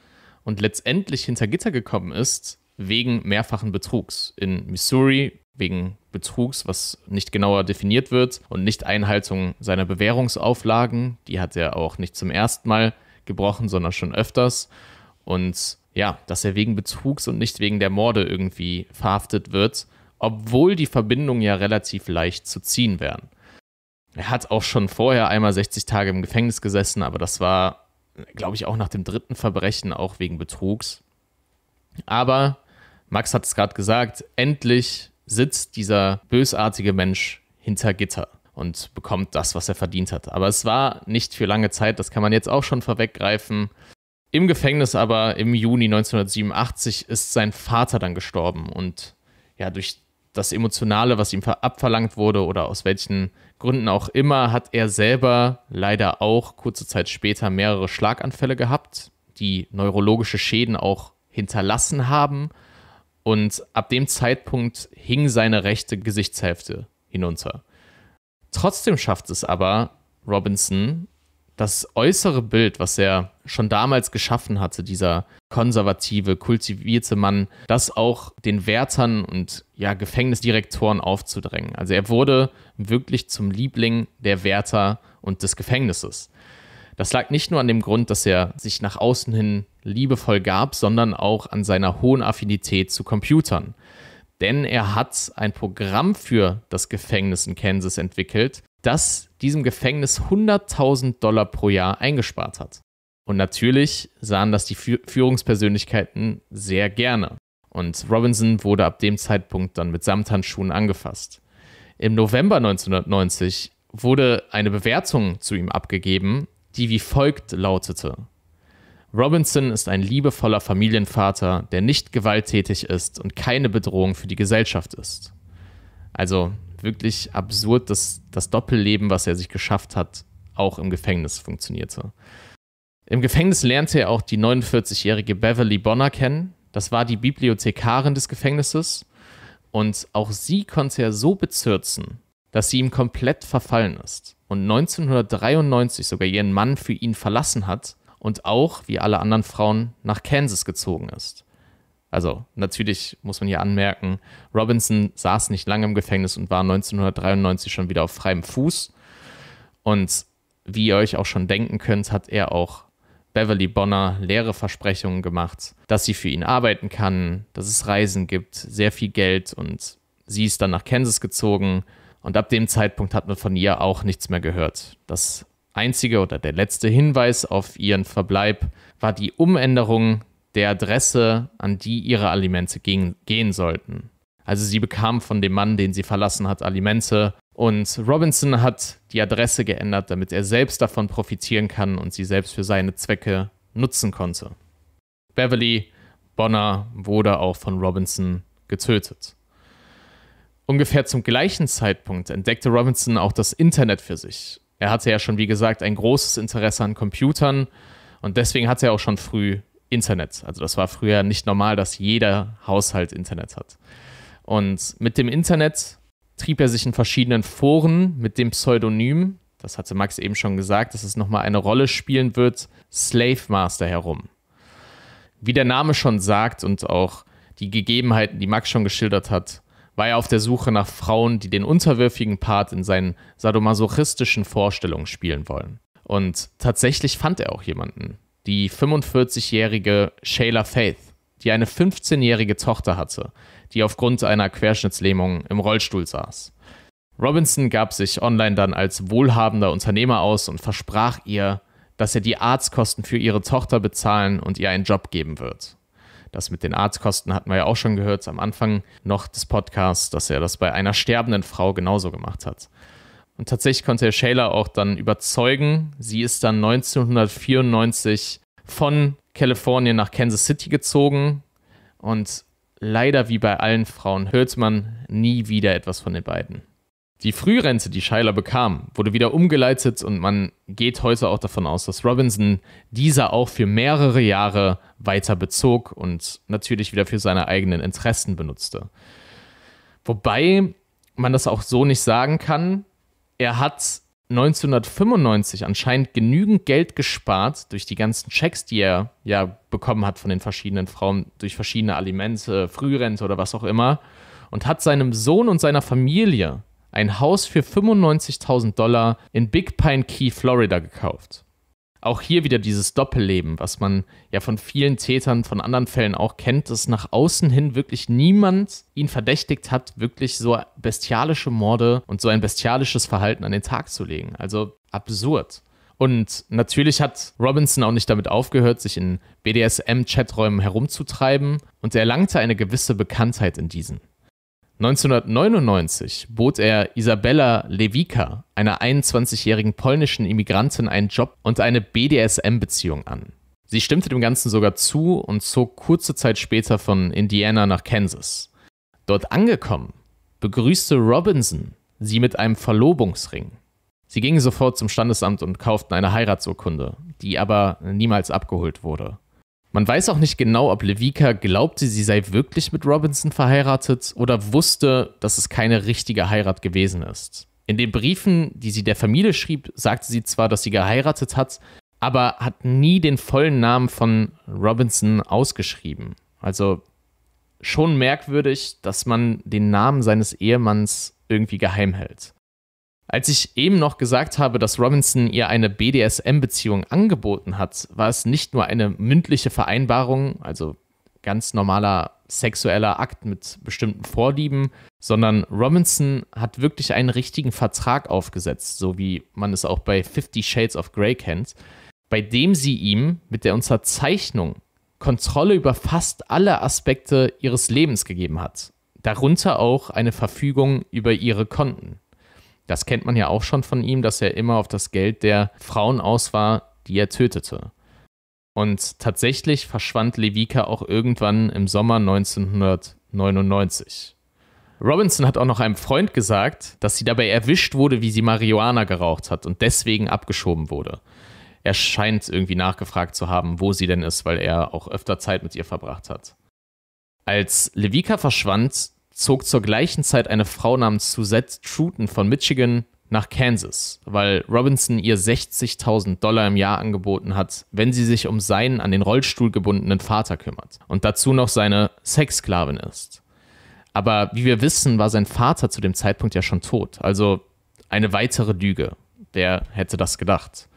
und letztendlich hinter Gitter gekommen ist wegen mehrfachen Betrugs. In Missouri wegen Betrugs, was nicht genauer definiert wird und nicht Einhaltung seiner Bewährungsauflagen. Die hat er auch nicht zum ersten Mal gebrochen, sondern schon öfters. Und ja, dass er wegen Betrugs und nicht wegen der Morde irgendwie verhaftet wird, obwohl die Verbindungen ja relativ leicht zu ziehen wären. Er hat auch schon vorher einmal 60 Tage im Gefängnis gesessen, aber das war, glaube ich, auch nach dem dritten Verbrechen, auch wegen Betrugs. Aber Max hat es gerade gesagt, endlich sitzt dieser bösartige Mensch hinter Gitter und bekommt das, was er verdient hat. Aber es war nicht für lange Zeit, das kann man jetzt auch schon vorweggreifen. Im Gefängnis aber im Juni 1987 ist sein Vater dann gestorben und ja, durch das Emotionale, was ihm abverlangt wurde oder aus welchen Gründen auch immer, hat er selber leider auch kurze Zeit später mehrere Schlaganfälle gehabt, die neurologische Schäden auch hinterlassen haben. Und ab dem Zeitpunkt hing seine rechte Gesichtshälfte hinunter. Trotzdem schafft es aber Robinson, das äußere Bild, was er schon damals geschaffen hatte, dieser konservative, kultivierte Mann, das auch den Wärtern und ja, Gefängnisdirektoren aufzudrängen. Also er wurde wirklich zum Liebling der Wärter und des Gefängnisses. Das lag nicht nur an dem Grund, dass er sich nach außen hin liebevoll gab, sondern auch an seiner hohen Affinität zu Computern. Denn er hat ein Programm für das Gefängnis in Kansas entwickelt, das diesem Gefängnis 100.000 Dollar pro Jahr eingespart hat. Und natürlich sahen das die Führungspersönlichkeiten sehr gerne. Und Robinson wurde ab dem Zeitpunkt dann mit Samthandschuhen angefasst. Im November 1990 wurde eine Bewertung zu ihm abgegeben, die wie folgt lautete. Robinson ist ein liebevoller Familienvater, der nicht gewalttätig ist und keine Bedrohung für die Gesellschaft ist. Also wirklich absurd, dass das Doppelleben, was er sich geschafft hat, auch im Gefängnis funktionierte. Im Gefängnis lernte er auch die 49-jährige Beverly Bonner kennen. Das war die Bibliothekarin des Gefängnisses. Und auch sie konnte er so bezürzen, dass sie ihm komplett verfallen ist und 1993 sogar ihren Mann für ihn verlassen hat und auch, wie alle anderen Frauen, nach Kansas gezogen ist. Also natürlich muss man hier anmerken, Robinson saß nicht lange im Gefängnis und war 1993 schon wieder auf freiem Fuß. Und wie ihr euch auch schon denken könnt, hat er auch Beverly Bonner leere Versprechungen gemacht, dass sie für ihn arbeiten kann, dass es Reisen gibt, sehr viel Geld und sie ist dann nach Kansas gezogen und ab dem Zeitpunkt hat man von ihr auch nichts mehr gehört. Das einzige oder der letzte Hinweis auf ihren Verbleib war die Umänderung der Adresse, an die ihre Alimente gehen, gehen sollten. Also sie bekam von dem Mann, den sie verlassen hat, Alimente und Robinson hat die Adresse geändert, damit er selbst davon profitieren kann und sie selbst für seine Zwecke nutzen konnte. Beverly Bonner wurde auch von Robinson getötet. Ungefähr zum gleichen Zeitpunkt entdeckte Robinson auch das Internet für sich er hatte ja schon, wie gesagt, ein großes Interesse an Computern und deswegen hatte er auch schon früh Internet. Also das war früher nicht normal, dass jeder Haushalt Internet hat. Und mit dem Internet trieb er sich in verschiedenen Foren mit dem Pseudonym, das hatte Max eben schon gesagt, dass es nochmal eine Rolle spielen wird, Slave Master herum. Wie der Name schon sagt und auch die Gegebenheiten, die Max schon geschildert hat, war er auf der Suche nach Frauen, die den unterwürfigen Part in seinen sadomasochistischen Vorstellungen spielen wollen. Und tatsächlich fand er auch jemanden. Die 45-jährige Shayla Faith, die eine 15-jährige Tochter hatte, die aufgrund einer Querschnittslähmung im Rollstuhl saß. Robinson gab sich online dann als wohlhabender Unternehmer aus und versprach ihr, dass er die Arztkosten für ihre Tochter bezahlen und ihr einen Job geben wird. Das mit den Arztkosten hatten wir ja auch schon gehört am Anfang noch des Podcasts, dass er das bei einer sterbenden Frau genauso gemacht hat. Und tatsächlich konnte er Shayla auch dann überzeugen. Sie ist dann 1994 von Kalifornien nach Kansas City gezogen und leider wie bei allen Frauen hört man nie wieder etwas von den beiden. Die Frührente, die Scheiler bekam, wurde wieder umgeleitet und man geht heute auch davon aus, dass Robinson diese auch für mehrere Jahre weiter bezog und natürlich wieder für seine eigenen Interessen benutzte. Wobei man das auch so nicht sagen kann. Er hat 1995 anscheinend genügend Geld gespart durch die ganzen Checks, die er ja bekommen hat von den verschiedenen Frauen, durch verschiedene Alimente, Frührente oder was auch immer, und hat seinem Sohn und seiner Familie ein Haus für 95.000 Dollar in Big Pine Key, Florida gekauft. Auch hier wieder dieses Doppelleben, was man ja von vielen Tätern, von anderen Fällen auch kennt, dass nach außen hin wirklich niemand ihn verdächtigt hat, wirklich so bestialische Morde und so ein bestialisches Verhalten an den Tag zu legen. Also absurd. Und natürlich hat Robinson auch nicht damit aufgehört, sich in BDSM-Chaträumen herumzutreiben und erlangte eine gewisse Bekanntheit in diesen. 1999 bot er Isabella Lewicka, einer 21-jährigen polnischen Immigrantin, einen Job und eine BDSM-Beziehung an. Sie stimmte dem Ganzen sogar zu und zog kurze Zeit später von Indiana nach Kansas. Dort angekommen, begrüßte Robinson sie mit einem Verlobungsring. Sie gingen sofort zum Standesamt und kauften eine Heiratsurkunde, die aber niemals abgeholt wurde. Man weiß auch nicht genau, ob Levika glaubte, sie sei wirklich mit Robinson verheiratet oder wusste, dass es keine richtige Heirat gewesen ist. In den Briefen, die sie der Familie schrieb, sagte sie zwar, dass sie geheiratet hat, aber hat nie den vollen Namen von Robinson ausgeschrieben. Also schon merkwürdig, dass man den Namen seines Ehemanns irgendwie geheim hält. Als ich eben noch gesagt habe, dass Robinson ihr eine BDSM-Beziehung angeboten hat, war es nicht nur eine mündliche Vereinbarung, also ganz normaler sexueller Akt mit bestimmten Vorlieben, sondern Robinson hat wirklich einen richtigen Vertrag aufgesetzt, so wie man es auch bei Fifty Shades of Grey kennt, bei dem sie ihm mit der Unterzeichnung Kontrolle über fast alle Aspekte ihres Lebens gegeben hat, darunter auch eine Verfügung über ihre Konten. Das kennt man ja auch schon von ihm, dass er immer auf das Geld der Frauen aus war, die er tötete. Und tatsächlich verschwand Levika auch irgendwann im Sommer 1999. Robinson hat auch noch einem Freund gesagt, dass sie dabei erwischt wurde, wie sie Marihuana geraucht hat und deswegen abgeschoben wurde. Er scheint irgendwie nachgefragt zu haben, wo sie denn ist, weil er auch öfter Zeit mit ihr verbracht hat. Als Levika verschwand, zog zur gleichen Zeit eine Frau namens Suzette Truton von Michigan nach Kansas, weil Robinson ihr 60.000 Dollar im Jahr angeboten hat, wenn sie sich um seinen an den Rollstuhl gebundenen Vater kümmert und dazu noch seine Sexsklavin ist. Aber wie wir wissen, war sein Vater zu dem Zeitpunkt ja schon tot, also eine weitere Lüge. Wer hätte das gedacht?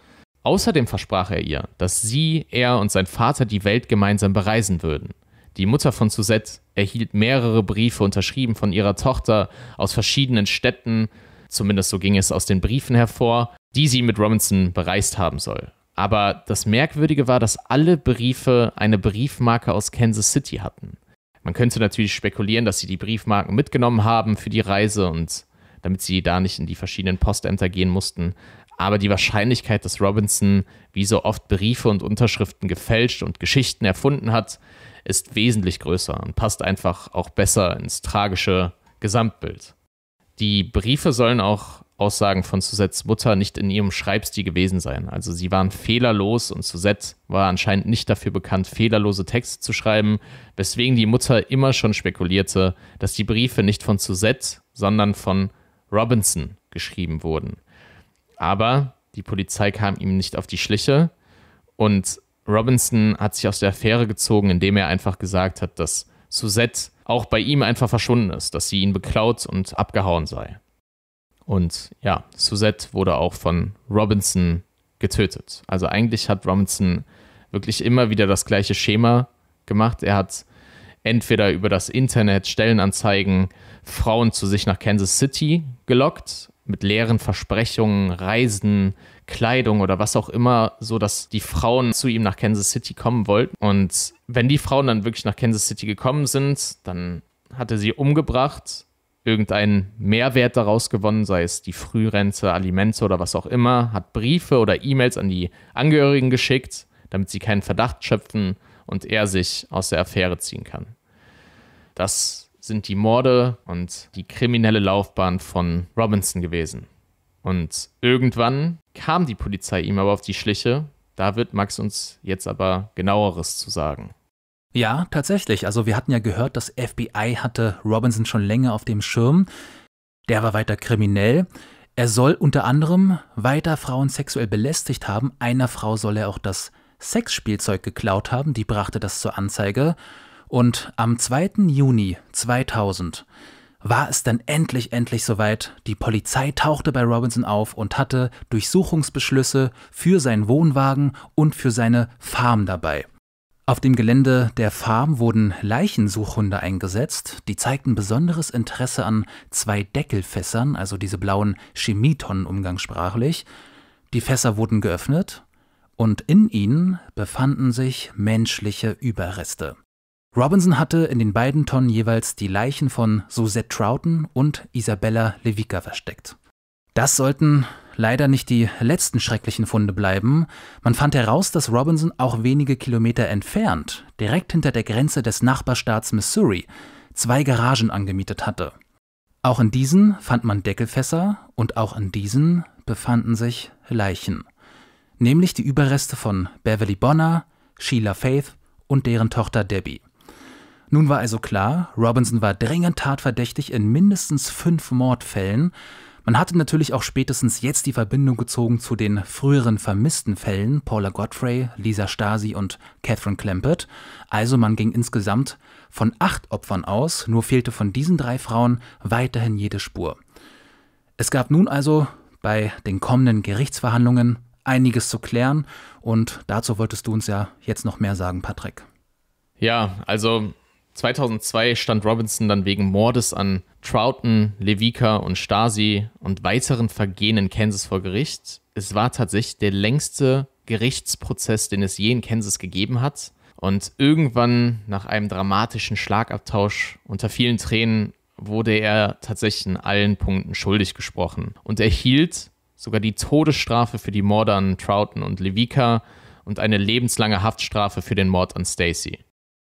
Außerdem versprach er ihr, dass sie, er und sein Vater die Welt gemeinsam bereisen würden. Die Mutter von Suzette erhielt mehrere Briefe unterschrieben von ihrer Tochter aus verschiedenen Städten, zumindest so ging es aus den Briefen hervor, die sie mit Robinson bereist haben soll. Aber das Merkwürdige war, dass alle Briefe eine Briefmarke aus Kansas City hatten. Man könnte natürlich spekulieren, dass sie die Briefmarken mitgenommen haben für die Reise und damit sie da nicht in die verschiedenen Postämter gehen mussten. Aber die Wahrscheinlichkeit, dass Robinson wie so oft Briefe und Unterschriften gefälscht und Geschichten erfunden hat, ist wesentlich größer und passt einfach auch besser ins tragische Gesamtbild. Die Briefe sollen auch Aussagen von Susettes Mutter nicht in ihrem Schreibstil gewesen sein. Also sie waren fehlerlos und Susette war anscheinend nicht dafür bekannt, fehlerlose Texte zu schreiben, weswegen die Mutter immer schon spekulierte, dass die Briefe nicht von Susette, sondern von Robinson geschrieben wurden. Aber die Polizei kam ihm nicht auf die Schliche und Robinson hat sich aus der Affäre gezogen, indem er einfach gesagt hat, dass Suzette auch bei ihm einfach verschwunden ist, dass sie ihn beklaut und abgehauen sei. Und ja, Suzette wurde auch von Robinson getötet. Also eigentlich hat Robinson wirklich immer wieder das gleiche Schema gemacht. Er hat entweder über das Internet Stellenanzeigen Frauen zu sich nach Kansas City gelockt, mit leeren Versprechungen, Reisen, Kleidung oder was auch immer, so dass die Frauen zu ihm nach Kansas City kommen wollten. Und wenn die Frauen dann wirklich nach Kansas City gekommen sind, dann hat er sie umgebracht, irgendeinen Mehrwert daraus gewonnen, sei es die Frührente, Alimente oder was auch immer, hat Briefe oder E-Mails an die Angehörigen geschickt, damit sie keinen Verdacht schöpfen und er sich aus der Affäre ziehen kann. Das sind die Morde und die kriminelle Laufbahn von Robinson gewesen. Und irgendwann kam die Polizei ihm aber auf die Schliche. Da wird Max uns jetzt aber genaueres zu sagen. Ja, tatsächlich. Also wir hatten ja gehört, das FBI hatte Robinson schon länger auf dem Schirm. Der war weiter kriminell. Er soll unter anderem weiter Frauen sexuell belästigt haben. Einer Frau soll er auch das Sexspielzeug geklaut haben. Die brachte das zur Anzeige. Und am 2. Juni 2000 war es dann endlich, endlich soweit. Die Polizei tauchte bei Robinson auf und hatte Durchsuchungsbeschlüsse für seinen Wohnwagen und für seine Farm dabei. Auf dem Gelände der Farm wurden Leichensuchhunde eingesetzt, die zeigten besonderes Interesse an zwei Deckelfässern, also diese blauen Chemietonnen umgangssprachlich. Die Fässer wurden geöffnet und in ihnen befanden sich menschliche Überreste. Robinson hatte in den beiden Tonnen jeweils die Leichen von Suzette Troughton und Isabella Levica versteckt. Das sollten leider nicht die letzten schrecklichen Funde bleiben. Man fand heraus, dass Robinson auch wenige Kilometer entfernt, direkt hinter der Grenze des Nachbarstaats Missouri, zwei Garagen angemietet hatte. Auch in diesen fand man Deckelfässer und auch in diesen befanden sich Leichen. Nämlich die Überreste von Beverly Bonner, Sheila Faith und deren Tochter Debbie. Nun war also klar, Robinson war dringend tatverdächtig in mindestens fünf Mordfällen. Man hatte natürlich auch spätestens jetzt die Verbindung gezogen zu den früheren vermissten Fällen Paula Godfrey, Lisa Stasi und Catherine Clampett. Also man ging insgesamt von acht Opfern aus, nur fehlte von diesen drei Frauen weiterhin jede Spur. Es gab nun also bei den kommenden Gerichtsverhandlungen einiges zu klären und dazu wolltest du uns ja jetzt noch mehr sagen, Patrick. Ja, also 2002 stand Robinson dann wegen Mordes an Troughton, Levika und Stasi und weiteren Vergehen in Kansas vor Gericht. Es war tatsächlich der längste Gerichtsprozess, den es je in Kansas gegeben hat. Und irgendwann, nach einem dramatischen Schlagabtausch unter vielen Tränen, wurde er tatsächlich in allen Punkten schuldig gesprochen und erhielt sogar die Todesstrafe für die Morde an Troughton und Levika und eine lebenslange Haftstrafe für den Mord an Stacy.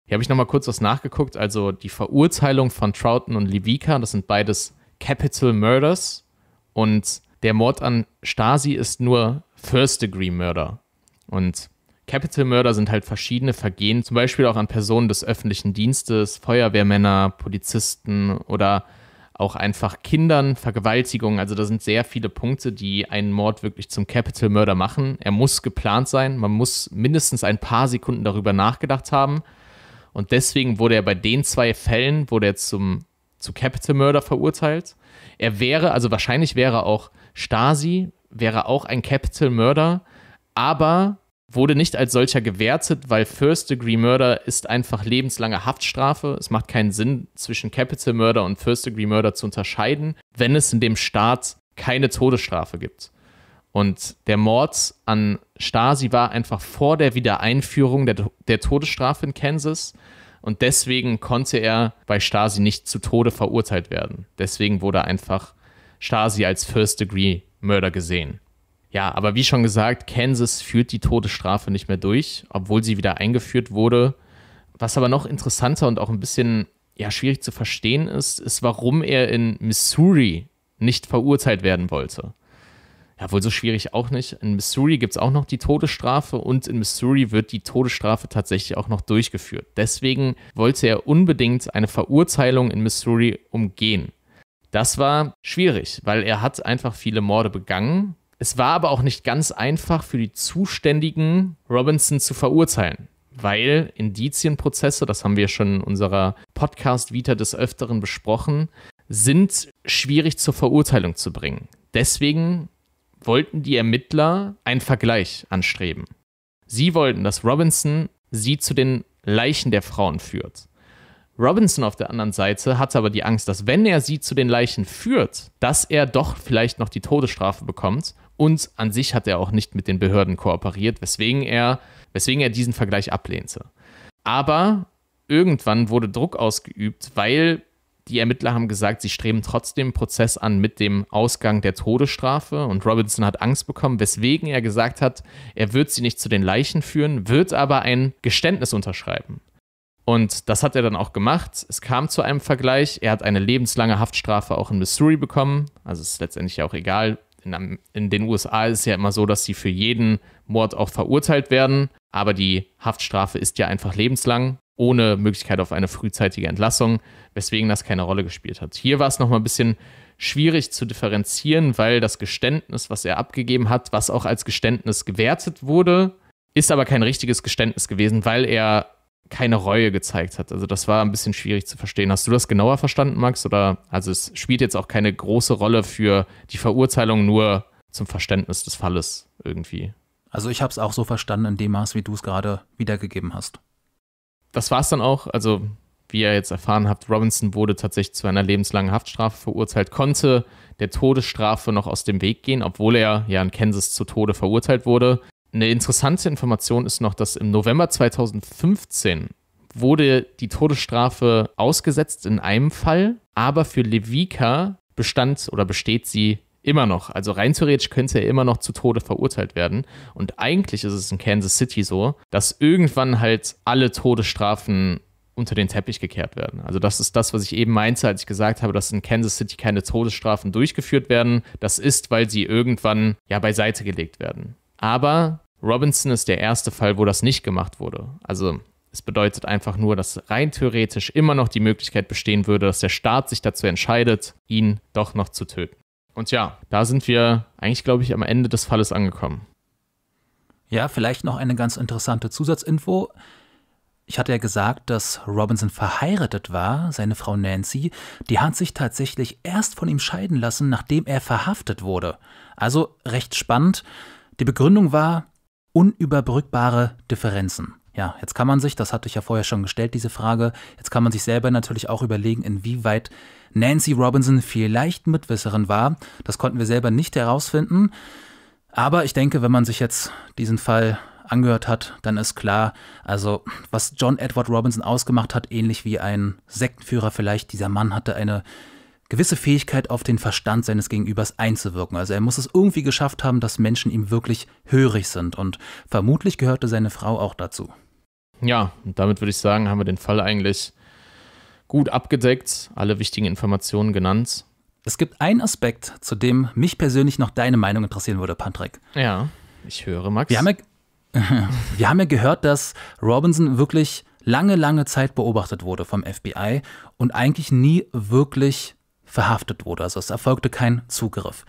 Hier habe ich nochmal kurz was nachgeguckt. Also die Verurteilung von Troughton und Levika, das sind beides Capital Murders. Und der Mord an Stasi ist nur First Degree Murder. Und Capital Murder sind halt verschiedene Vergehen, zum Beispiel auch an Personen des öffentlichen Dienstes, Feuerwehrmänner, Polizisten oder auch einfach Kindern, Vergewaltigung. Also da sind sehr viele Punkte, die einen Mord wirklich zum Capital Murder machen. Er muss geplant sein, man muss mindestens ein paar Sekunden darüber nachgedacht haben und deswegen wurde er bei den zwei Fällen, wurde er zum, zu Capital Murder verurteilt. Er wäre, also wahrscheinlich wäre auch Stasi, wäre auch ein Capital Murder, aber wurde nicht als solcher gewertet, weil First Degree Murder ist einfach lebenslange Haftstrafe. Es macht keinen Sinn, zwischen Capital Murder und First Degree Murder zu unterscheiden, wenn es in dem Staat keine Todesstrafe gibt. Und der Mord an Stasi war einfach vor der Wiedereinführung der, der Todesstrafe in Kansas. Und deswegen konnte er bei Stasi nicht zu Tode verurteilt werden. Deswegen wurde einfach Stasi als First-Degree-Mörder gesehen. Ja, aber wie schon gesagt, Kansas führt die Todesstrafe nicht mehr durch, obwohl sie wieder eingeführt wurde. Was aber noch interessanter und auch ein bisschen ja, schwierig zu verstehen ist, ist, warum er in Missouri nicht verurteilt werden wollte ja, wohl so schwierig auch nicht. In Missouri gibt es auch noch die Todesstrafe und in Missouri wird die Todesstrafe tatsächlich auch noch durchgeführt. Deswegen wollte er unbedingt eine Verurteilung in Missouri umgehen. Das war schwierig, weil er hat einfach viele Morde begangen. Es war aber auch nicht ganz einfach für die Zuständigen, Robinson zu verurteilen, weil Indizienprozesse, das haben wir schon in unserer Podcast-Vita des Öfteren besprochen, sind schwierig zur Verurteilung zu bringen. Deswegen wollten die Ermittler einen Vergleich anstreben. Sie wollten, dass Robinson sie zu den Leichen der Frauen führt. Robinson auf der anderen Seite hatte aber die Angst, dass wenn er sie zu den Leichen führt, dass er doch vielleicht noch die Todesstrafe bekommt. Und an sich hat er auch nicht mit den Behörden kooperiert, weswegen er, weswegen er diesen Vergleich ablehnte. Aber irgendwann wurde Druck ausgeübt, weil die Ermittler haben gesagt, sie streben trotzdem Prozess an mit dem Ausgang der Todesstrafe und Robinson hat Angst bekommen, weswegen er gesagt hat, er wird sie nicht zu den Leichen führen, wird aber ein Geständnis unterschreiben. Und das hat er dann auch gemacht. Es kam zu einem Vergleich. Er hat eine lebenslange Haftstrafe auch in Missouri bekommen. Also ist letztendlich ja auch egal. In, in den USA ist es ja immer so, dass sie für jeden Mord auch verurteilt werden. Aber die Haftstrafe ist ja einfach lebenslang ohne Möglichkeit auf eine frühzeitige Entlassung, weswegen das keine Rolle gespielt hat. Hier war es nochmal ein bisschen schwierig zu differenzieren, weil das Geständnis, was er abgegeben hat, was auch als Geständnis gewertet wurde, ist aber kein richtiges Geständnis gewesen, weil er keine Reue gezeigt hat. Also das war ein bisschen schwierig zu verstehen. Hast du das genauer verstanden, Max? Oder also es spielt jetzt auch keine große Rolle für die Verurteilung, nur zum Verständnis des Falles irgendwie. Also ich habe es auch so verstanden in dem Maß, wie du es gerade wiedergegeben hast das war es dann auch. Also, wie ihr jetzt erfahren habt, Robinson wurde tatsächlich zu einer lebenslangen Haftstrafe verurteilt, konnte der Todesstrafe noch aus dem Weg gehen, obwohl er ja in Kansas zu Tode verurteilt wurde. Eine interessante Information ist noch, dass im November 2015 wurde die Todesstrafe ausgesetzt in einem Fall, aber für Levika bestand oder besteht sie Immer noch. Also rein theoretisch könnte er immer noch zu Tode verurteilt werden. Und eigentlich ist es in Kansas City so, dass irgendwann halt alle Todesstrafen unter den Teppich gekehrt werden. Also das ist das, was ich eben meinte, als ich gesagt habe, dass in Kansas City keine Todesstrafen durchgeführt werden. Das ist, weil sie irgendwann ja beiseite gelegt werden. Aber Robinson ist der erste Fall, wo das nicht gemacht wurde. Also es bedeutet einfach nur, dass rein theoretisch immer noch die Möglichkeit bestehen würde, dass der Staat sich dazu entscheidet, ihn doch noch zu töten. Und ja, da sind wir eigentlich, glaube ich, am Ende des Falles angekommen. Ja, vielleicht noch eine ganz interessante Zusatzinfo. Ich hatte ja gesagt, dass Robinson verheiratet war, seine Frau Nancy, die hat sich tatsächlich erst von ihm scheiden lassen, nachdem er verhaftet wurde. Also recht spannend. Die Begründung war unüberbrückbare Differenzen. Ja, jetzt kann man sich, das hatte ich ja vorher schon gestellt, diese Frage, jetzt kann man sich selber natürlich auch überlegen, inwieweit Nancy Robinson vielleicht Mitwisserin war. Das konnten wir selber nicht herausfinden. Aber ich denke, wenn man sich jetzt diesen Fall angehört hat, dann ist klar, also was John Edward Robinson ausgemacht hat, ähnlich wie ein Sektenführer vielleicht, dieser Mann hatte eine gewisse Fähigkeit auf den Verstand seines Gegenübers einzuwirken. Also er muss es irgendwie geschafft haben, dass Menschen ihm wirklich hörig sind und vermutlich gehörte seine Frau auch dazu. Ja, und damit würde ich sagen, haben wir den Fall eigentlich gut abgedeckt, alle wichtigen Informationen genannt. Es gibt einen Aspekt, zu dem mich persönlich noch deine Meinung interessieren würde, Patrick. Ja, ich höre, Max. Wir haben ja, wir haben ja gehört, dass Robinson wirklich lange, lange Zeit beobachtet wurde vom FBI und eigentlich nie wirklich verhaftet wurde. Also es erfolgte kein Zugriff.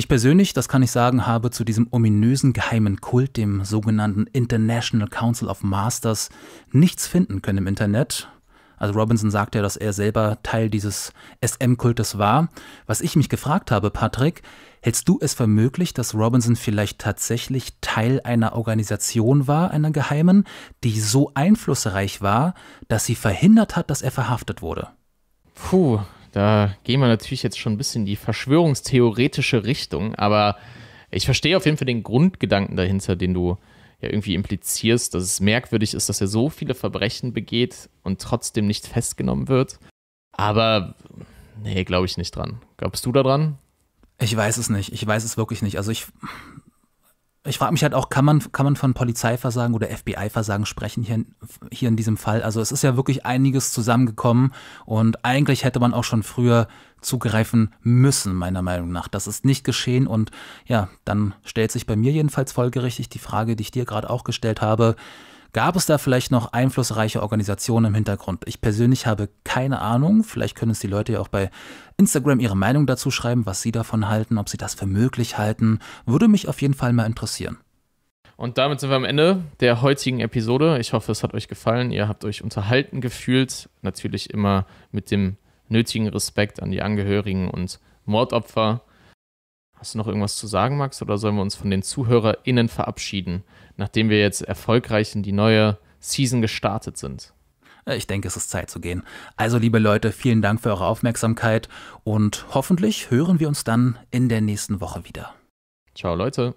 Ich persönlich, das kann ich sagen, habe zu diesem ominösen geheimen Kult, dem sogenannten International Council of Masters, nichts finden können im Internet. Also Robinson sagt ja, dass er selber Teil dieses SM-Kultes war. Was ich mich gefragt habe, Patrick, hältst du es für möglich, dass Robinson vielleicht tatsächlich Teil einer Organisation war, einer geheimen, die so einflussreich war, dass sie verhindert hat, dass er verhaftet wurde? Puh, da gehen wir natürlich jetzt schon ein bisschen in die verschwörungstheoretische Richtung, aber ich verstehe auf jeden Fall den Grundgedanken dahinter, den du ja irgendwie implizierst, dass es merkwürdig ist, dass er so viele Verbrechen begeht und trotzdem nicht festgenommen wird. Aber nee, glaube ich nicht dran. Glaubst du da dran? Ich weiß es nicht. Ich weiß es wirklich nicht. Also ich ich frage mich halt auch, kann man, kann man von Polizeiversagen oder FBI-Versagen sprechen hier, hier in diesem Fall? Also es ist ja wirklich einiges zusammengekommen und eigentlich hätte man auch schon früher zugreifen müssen, meiner Meinung nach. Das ist nicht geschehen und ja, dann stellt sich bei mir jedenfalls folgerichtig die Frage, die ich dir gerade auch gestellt habe, Gab es da vielleicht noch einflussreiche Organisationen im Hintergrund? Ich persönlich habe keine Ahnung. Vielleicht können es die Leute ja auch bei Instagram ihre Meinung dazu schreiben, was sie davon halten, ob sie das für möglich halten. Würde mich auf jeden Fall mal interessieren. Und damit sind wir am Ende der heutigen Episode. Ich hoffe, es hat euch gefallen. Ihr habt euch unterhalten gefühlt. Natürlich immer mit dem nötigen Respekt an die Angehörigen und Mordopfer. Hast du noch irgendwas zu sagen, Max, oder sollen wir uns von den ZuhörerInnen verabschieden? nachdem wir jetzt erfolgreich in die neue Season gestartet sind. Äh, ich denke, es ist Zeit zu gehen. Also, liebe Leute, vielen Dank für eure Aufmerksamkeit und hoffentlich hören wir uns dann in der nächsten Woche wieder. Ciao, Leute.